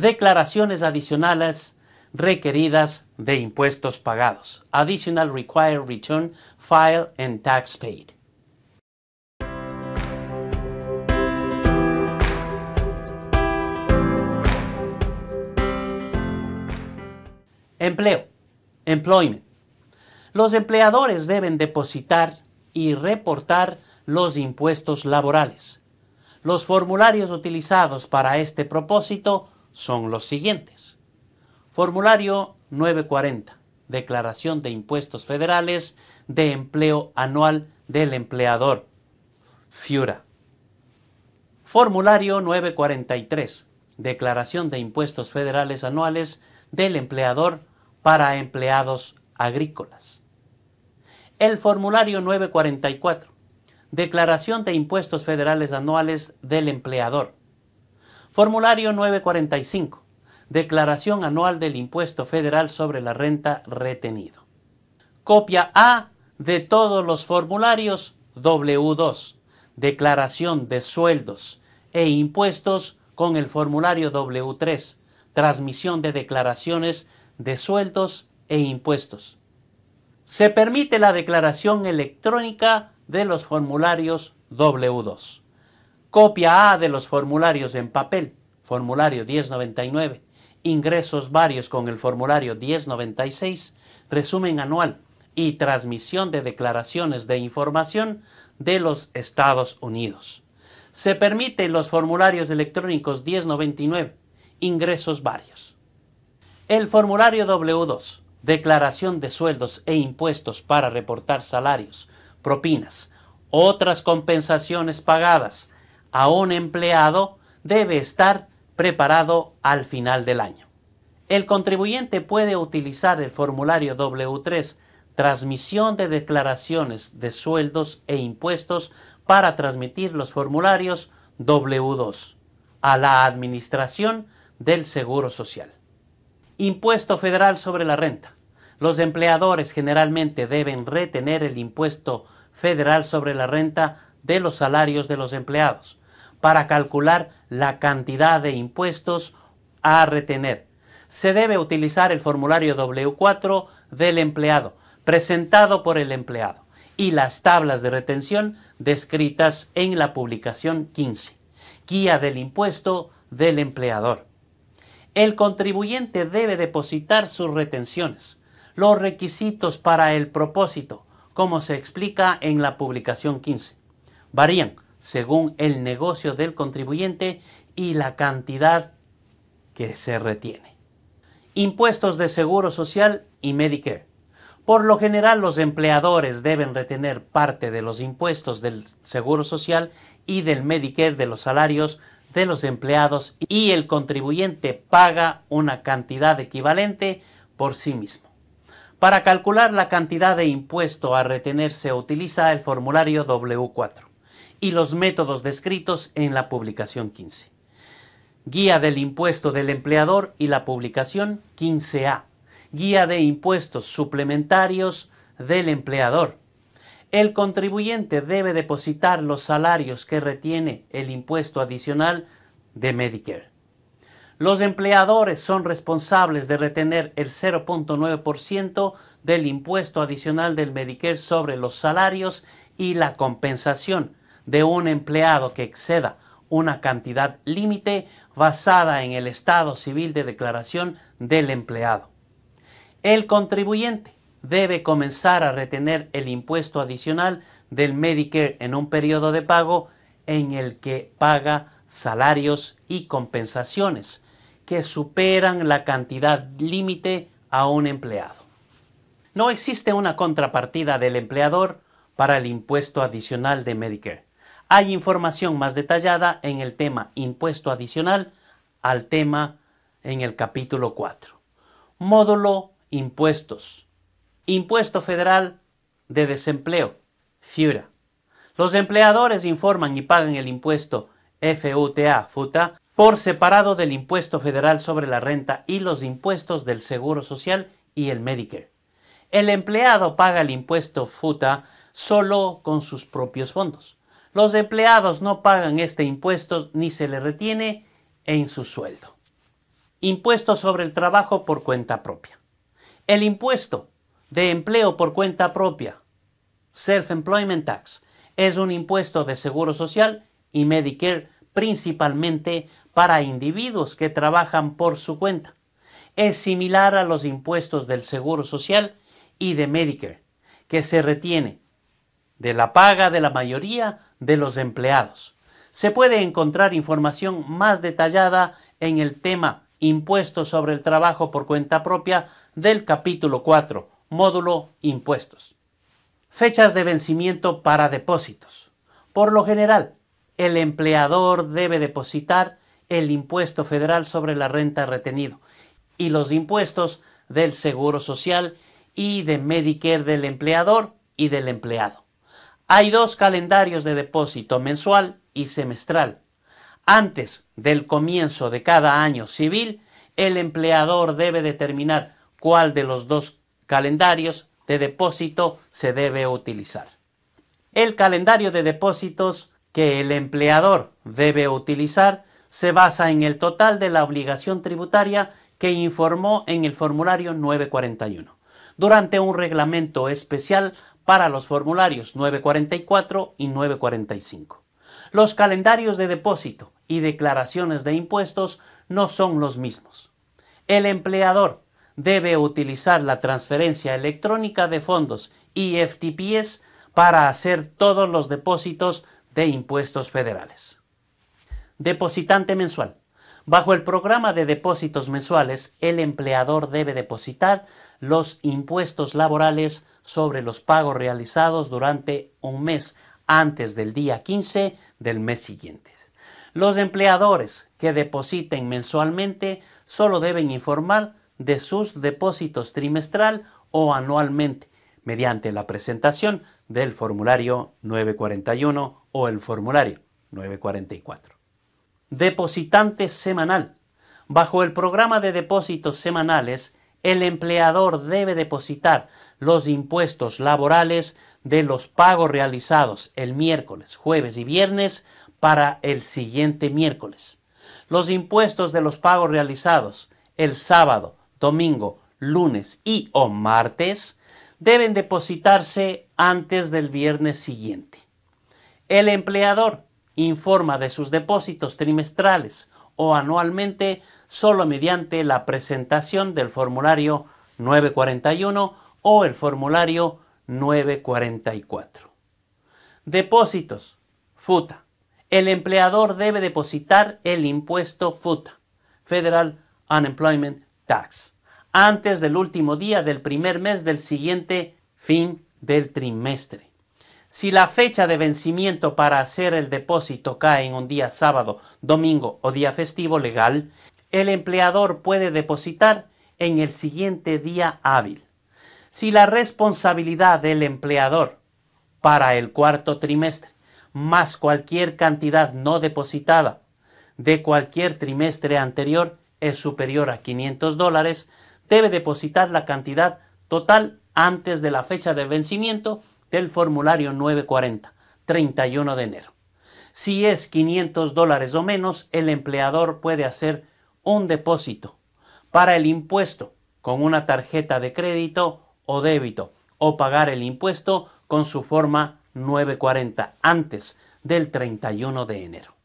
declaraciones adicionales requeridas de impuestos pagados. Additional Required Return File and Tax Paid. Empleo. Employment. Los empleadores deben depositar y reportar los impuestos laborales. Los formularios utilizados para este propósito son los siguientes. Formulario 940, Declaración de Impuestos Federales de Empleo Anual del Empleador, FIURA. Formulario 943, Declaración de Impuestos Federales Anuales del Empleador para Empleados Agrícolas. El formulario 944, Declaración de Impuestos Federales Anuales del Empleador Formulario 945. Declaración anual del impuesto federal sobre la renta retenido. Copia A de todos los formularios W2. Declaración de sueldos e impuestos con el formulario W3. Transmisión de declaraciones de sueldos e impuestos. Se permite la declaración electrónica de los formularios W2. Copia A de los formularios en papel formulario 1099, ingresos varios con el formulario 1096, resumen anual y transmisión de declaraciones de información de los Estados Unidos. Se permiten los formularios electrónicos 1099, ingresos varios. El formulario W2, declaración de sueldos e impuestos para reportar salarios, propinas, otras compensaciones pagadas a un empleado debe estar preparado al final del año. El contribuyente puede utilizar el formulario W3, transmisión de declaraciones de sueldos e impuestos para transmitir los formularios W2 a la Administración del Seguro Social. Impuesto federal sobre la renta. Los empleadores generalmente deben retener el impuesto federal sobre la renta de los salarios de los empleados para calcular la cantidad de impuestos a retener. Se debe utilizar el formulario W4 del empleado, presentado por el empleado, y las tablas de retención descritas en la publicación 15, Guía del Impuesto del Empleador. El contribuyente debe depositar sus retenciones, los requisitos para el propósito, como se explica en la publicación 15. Varían según el negocio del contribuyente y la cantidad que se retiene. Impuestos de Seguro Social y Medicare. Por lo general los empleadores deben retener parte de los impuestos del Seguro Social y del Medicare de los salarios de los empleados y el contribuyente paga una cantidad equivalente por sí mismo. Para calcular la cantidad de impuesto a retener se utiliza el formulario W4 y los métodos descritos en la publicación 15. Guía del impuesto del empleador y la publicación 15A. Guía de impuestos suplementarios del empleador. El contribuyente debe depositar los salarios que retiene el impuesto adicional de Medicare. Los empleadores son responsables de retener el 0.9% del impuesto adicional del Medicare sobre los salarios y la compensación de un empleado que exceda una cantidad límite basada en el estado civil de declaración del empleado. El contribuyente debe comenzar a retener el impuesto adicional del Medicare en un periodo de pago en el que paga salarios y compensaciones que superan la cantidad límite a un empleado. No existe una contrapartida del empleador para el impuesto adicional de Medicare. Hay información más detallada en el tema impuesto adicional al tema en el capítulo 4. Módulo impuestos. Impuesto Federal de Desempleo, FIURA. Los empleadores informan y pagan el impuesto FUTA, FUTA, por separado del impuesto federal sobre la renta y los impuestos del Seguro Social y el Medicare. El empleado paga el impuesto FUTA solo con sus propios fondos. Los empleados no pagan este impuesto ni se le retiene en su sueldo. Impuesto sobre el trabajo por cuenta propia. El impuesto de empleo por cuenta propia, Self-Employment Tax, es un impuesto de seguro social y Medicare principalmente para individuos que trabajan por su cuenta. Es similar a los impuestos del seguro social y de Medicare, que se retiene de la paga de la mayoría de los empleados. Se puede encontrar información más detallada en el tema Impuestos sobre el trabajo por cuenta propia del capítulo 4, módulo Impuestos. Fechas de vencimiento para depósitos. Por lo general, el empleador debe depositar el impuesto federal sobre la renta retenido y los impuestos del Seguro Social y de Medicare del empleador y del empleado. Hay dos calendarios de depósito mensual y semestral. Antes del comienzo de cada año civil, el empleador debe determinar cuál de los dos calendarios de depósito se debe utilizar. El calendario de depósitos que el empleador debe utilizar se basa en el total de la obligación tributaria que informó en el formulario 941, durante un reglamento especial para los formularios 944 y 945. Los calendarios de depósito y declaraciones de impuestos no son los mismos. El empleador debe utilizar la transferencia electrónica de fondos y FTPS para hacer todos los depósitos de impuestos federales. Depositante mensual. Bajo el programa de depósitos mensuales, el empleador debe depositar los impuestos laborales sobre los pagos realizados durante un mes antes del día 15 del mes siguiente. Los empleadores que depositen mensualmente solo deben informar de sus depósitos trimestral o anualmente mediante la presentación del formulario 941 o el formulario 944 depositante semanal. Bajo el programa de depósitos semanales, el empleador debe depositar los impuestos laborales de los pagos realizados el miércoles, jueves y viernes para el siguiente miércoles. Los impuestos de los pagos realizados el sábado, domingo, lunes y o martes deben depositarse antes del viernes siguiente. El empleador informa de sus depósitos trimestrales o anualmente solo mediante la presentación del formulario 941 o el formulario 944. Depósitos. FUTA. El empleador debe depositar el impuesto FUTA, Federal Unemployment Tax, antes del último día del primer mes del siguiente fin del trimestre. Si la fecha de vencimiento para hacer el depósito cae en un día sábado, domingo o día festivo legal, el empleador puede depositar en el siguiente día hábil. Si la responsabilidad del empleador para el cuarto trimestre más cualquier cantidad no depositada de cualquier trimestre anterior es superior a 500 dólares, debe depositar la cantidad total antes de la fecha de vencimiento del formulario 940, 31 de enero. Si es 500 dólares o menos, el empleador puede hacer un depósito para el impuesto con una tarjeta de crédito o débito o pagar el impuesto con su forma 940 antes del 31 de enero.